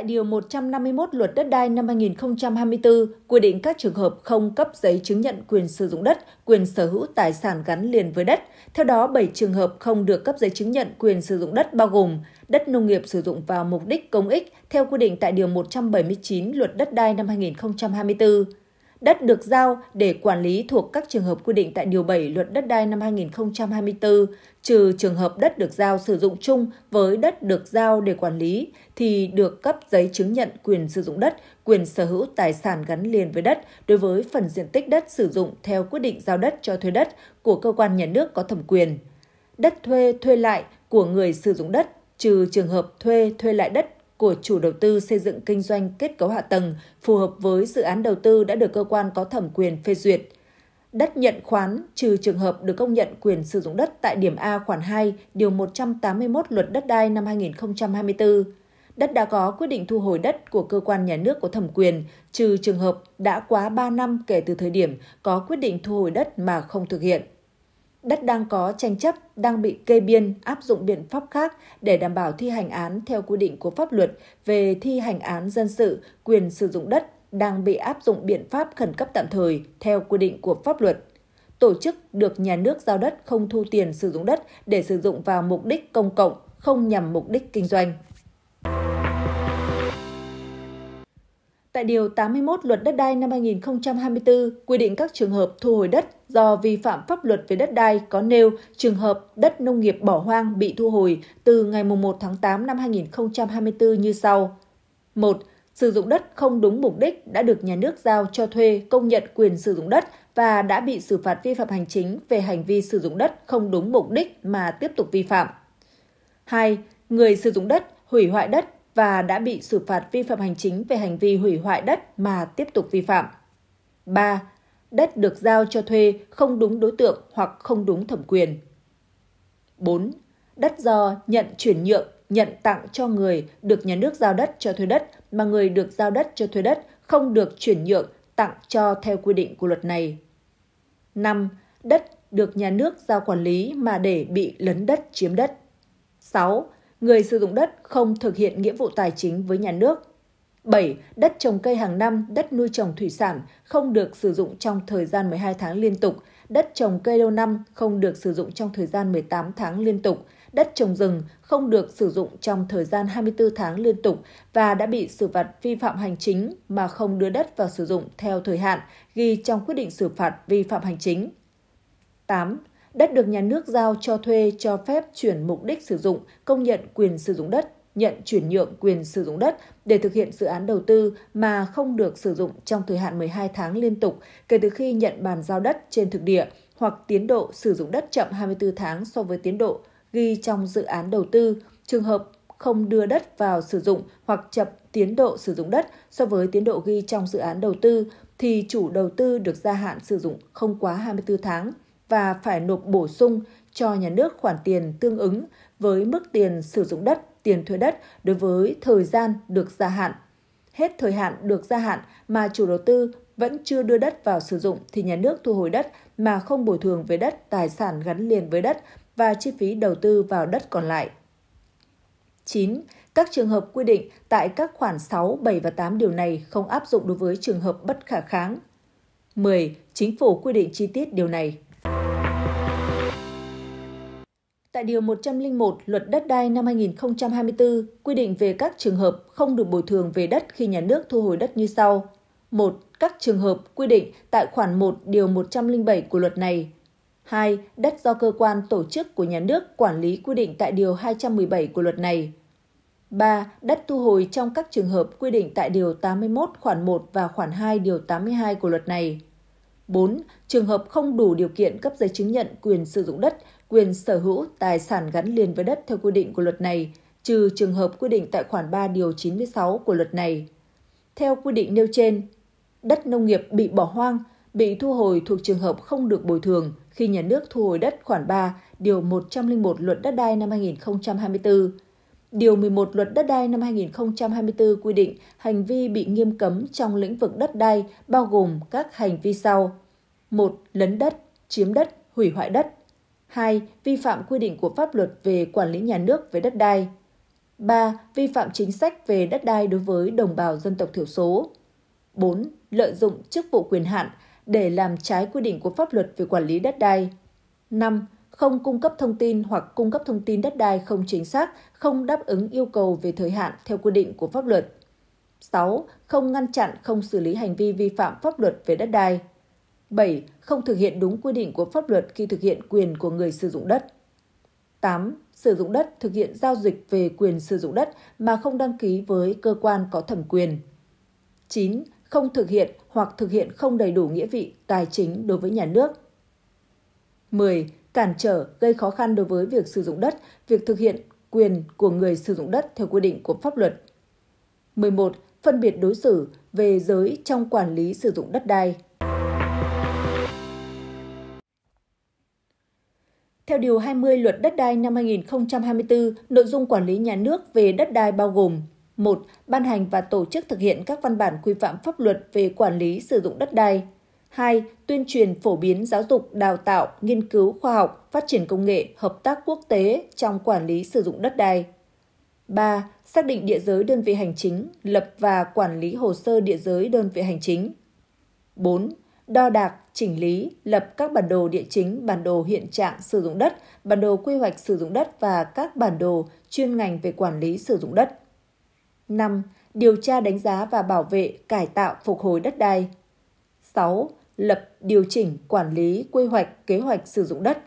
tại Điều 151 Luật Đất đai năm 2024 quy định các trường hợp không cấp giấy chứng nhận quyền sử dụng đất, quyền sở hữu tài sản gắn liền với đất. Theo đó, 7 trường hợp không được cấp giấy chứng nhận quyền sử dụng đất bao gồm đất nông nghiệp sử dụng vào mục đích công ích theo quy định tại Điều 179 Luật Đất đai năm 2024 đất được giao để quản lý thuộc các trường hợp quy định tại Điều 7 Luật Đất đai năm 2024, trừ trường hợp đất được giao sử dụng chung với đất được giao để quản lý thì được cấp giấy chứng nhận quyền sử dụng đất, quyền sở hữu tài sản gắn liền với đất đối với phần diện tích đất sử dụng theo quyết định giao đất cho thuê đất của cơ quan nhà nước có thẩm quyền. Đất thuê thuê lại của người sử dụng đất trừ trường hợp thuê thuê lại đất của chủ đầu tư xây dựng kinh doanh kết cấu hạ tầng phù hợp với dự án đầu tư đã được cơ quan có thẩm quyền phê duyệt. Đất nhận khoán trừ trường hợp được công nhận quyền sử dụng đất tại điểm A khoản 2, điều 181 Luật Đất đai năm 2024. Đất đã có quyết định thu hồi đất của cơ quan nhà nước có thẩm quyền, trừ trường hợp đã quá 3 năm kể từ thời điểm có quyết định thu hồi đất mà không thực hiện đất đang có tranh chấp đang bị kê biên áp dụng biện pháp khác để đảm bảo thi hành án theo quy định của pháp luật về thi hành án dân sự, quyền sử dụng đất đang bị áp dụng biện pháp khẩn cấp tạm thời theo quy định của pháp luật. Tổ chức được nhà nước giao đất không thu tiền sử dụng đất để sử dụng vào mục đích công cộng, không nhằm mục đích kinh doanh. Tại Điều 81 Luật Đất đai năm 2024 quy định các trường hợp thu hồi đất do vi phạm pháp luật về đất đai có nêu trường hợp đất nông nghiệp bỏ hoang bị thu hồi từ ngày 1 tháng 8 năm 2024 như sau. 1. Sử dụng đất không đúng mục đích đã được nhà nước giao cho thuê công nhận quyền sử dụng đất và đã bị xử phạt vi phạm hành chính về hành vi sử dụng đất không đúng mục đích mà tiếp tục vi phạm. 2. Người sử dụng đất hủy hoại đất và đã bị xử phạt vi phạm hành chính về hành vi hủy hoại đất mà tiếp tục vi phạm. 3. Đất được giao cho thuê không đúng đối tượng hoặc không đúng thẩm quyền. 4. Đất do nhận chuyển nhượng, nhận tặng cho người được nhà nước giao đất cho thuê đất mà người được giao đất cho thuê đất không được chuyển nhượng tặng cho theo quy định của luật này. 5. Đất được nhà nước giao quản lý mà để bị lấn đất chiếm đất. 6 người sử dụng đất không thực hiện nghĩa vụ tài chính với nhà nước. 7. Đất trồng cây hàng năm, đất nuôi trồng thủy sản không được sử dụng trong thời gian 12 tháng liên tục, đất trồng cây lâu năm không được sử dụng trong thời gian 18 tháng liên tục, đất trồng rừng không được sử dụng trong thời gian 24 tháng liên tục và đã bị xử phạt vi phạm hành chính mà không đưa đất vào sử dụng theo thời hạn ghi trong quyết định xử phạt vi phạm hành chính. 8. Đất được nhà nước giao cho thuê cho phép chuyển mục đích sử dụng, công nhận quyền sử dụng đất, nhận chuyển nhượng quyền sử dụng đất để thực hiện dự án đầu tư mà không được sử dụng trong thời hạn 12 tháng liên tục kể từ khi nhận bàn giao đất trên thực địa hoặc tiến độ sử dụng đất chậm 24 tháng so với tiến độ ghi trong dự án đầu tư, trường hợp không đưa đất vào sử dụng hoặc chậm tiến độ sử dụng đất so với tiến độ ghi trong dự án đầu tư thì chủ đầu tư được gia hạn sử dụng không quá 24 tháng và phải nộp bổ sung cho nhà nước khoản tiền tương ứng với mức tiền sử dụng đất, tiền thuê đất đối với thời gian được gia hạn. Hết thời hạn được gia hạn mà chủ đầu tư vẫn chưa đưa đất vào sử dụng thì nhà nước thu hồi đất mà không bồi thường về đất, tài sản gắn liền với đất và chi phí đầu tư vào đất còn lại. 9. Các trường hợp quy định tại các khoản 6, 7 và 8 điều này không áp dụng đối với trường hợp bất khả kháng. 10. Chính phủ quy định chi tiết điều này. Tại Điều 101 Luật Đất đai năm 2024 quy định về các trường hợp không được bồi thường về đất khi nhà nước thu hồi đất như sau. 1. Các trường hợp quy định tại khoản 1 Điều 107 của luật này. 2. Đất do cơ quan tổ chức của nhà nước quản lý quy định tại Điều 217 của luật này. 3. Đất thu hồi trong các trường hợp quy định tại Điều 81 khoản 1 và khoản 2 Điều 82 của luật này. 4. Trường hợp không đủ điều kiện cấp giấy chứng nhận quyền sử dụng đất, quyền sở hữu tài sản gắn liền với đất theo quy định của luật này, trừ trường hợp quy định tại khoản 3 điều 96 của luật này. Theo quy định nêu trên, đất nông nghiệp bị bỏ hoang, bị thu hồi thuộc trường hợp không được bồi thường khi nhà nước thu hồi đất khoản 3 điều 101 luật đất đai năm 2024 Điều 11 Luật Đất đai năm 2024 quy định hành vi bị nghiêm cấm trong lĩnh vực đất đai bao gồm các hành vi sau: 1. Lấn đất, chiếm đất, hủy hoại đất. 2. Vi phạm quy định của pháp luật về quản lý nhà nước về đất đai. 3. Vi phạm chính sách về đất đai đối với đồng bào dân tộc thiểu số. 4. Lợi dụng chức vụ quyền hạn để làm trái quy định của pháp luật về quản lý đất đai. 5 không cung cấp thông tin hoặc cung cấp thông tin đất đai không chính xác, không đáp ứng yêu cầu về thời hạn theo quy định của pháp luật. 6. Không ngăn chặn, không xử lý hành vi vi phạm pháp luật về đất đai. 7. Không thực hiện đúng quy định của pháp luật khi thực hiện quyền của người sử dụng đất. 8. Sử dụng đất thực hiện giao dịch về quyền sử dụng đất mà không đăng ký với cơ quan có thẩm quyền. 9. Không thực hiện hoặc thực hiện không đầy đủ nghĩa vị tài chính đối với nhà nước. 10 cản trở, gây khó khăn đối với việc sử dụng đất, việc thực hiện quyền của người sử dụng đất theo quy định của pháp luật. 11. Phân biệt đối xử về giới trong quản lý sử dụng đất đai. Theo Điều 20 Luật Đất đai năm 2024, nội dung quản lý nhà nước về đất đai bao gồm 1. Ban hành và tổ chức thực hiện các văn bản quy phạm pháp luật về quản lý sử dụng đất đai. 2. Tuyên truyền phổ biến giáo dục, đào tạo, nghiên cứu khoa học, phát triển công nghệ, hợp tác quốc tế trong quản lý sử dụng đất đai. 3. Xác định địa giới đơn vị hành chính, lập và quản lý hồ sơ địa giới đơn vị hành chính. 4. Đo đạc, chỉnh lý, lập các bản đồ địa chính, bản đồ hiện trạng sử dụng đất, bản đồ quy hoạch sử dụng đất và các bản đồ chuyên ngành về quản lý sử dụng đất. 5. Điều tra đánh giá và bảo vệ, cải tạo, phục hồi đất đai. 6 lập, điều chỉnh, quản lý, quy hoạch, kế hoạch sử dụng đất.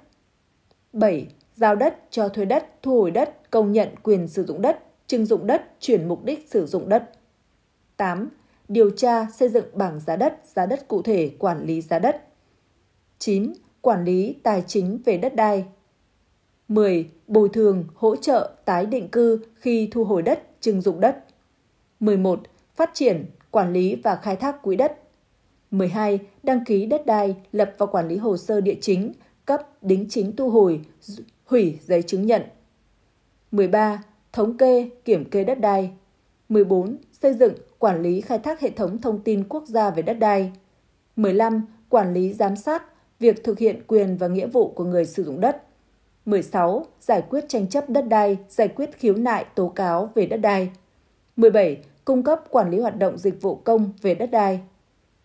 7. Giao đất, cho thuê đất, thu hồi đất, công nhận quyền sử dụng đất, trưng dụng đất, chuyển mục đích sử dụng đất. 8. Điều tra, xây dựng bảng giá đất, giá đất cụ thể, quản lý giá đất. 9. Quản lý tài chính về đất đai. 10. Bồi thường, hỗ trợ, tái định cư khi thu hồi đất, trưng dụng đất. 11. Phát triển, quản lý và khai thác quỹ đất 12. Đăng ký đất đai, lập và quản lý hồ sơ địa chính, cấp đính chính thu hồi, hủy giấy chứng nhận. 13. Thống kê, kiểm kê đất đai. 14. Xây dựng, quản lý khai thác hệ thống thông tin quốc gia về đất đai. 15. Quản lý giám sát, việc thực hiện quyền và nghĩa vụ của người sử dụng đất. 16. Giải quyết tranh chấp đất đai, giải quyết khiếu nại tố cáo về đất đai. 17. Cung cấp quản lý hoạt động dịch vụ công về đất đai.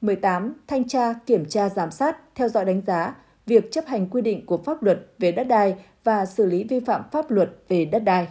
18. Thanh tra, kiểm tra, giám sát, theo dõi đánh giá việc chấp hành quy định của pháp luật về đất đai và xử lý vi phạm pháp luật về đất đai.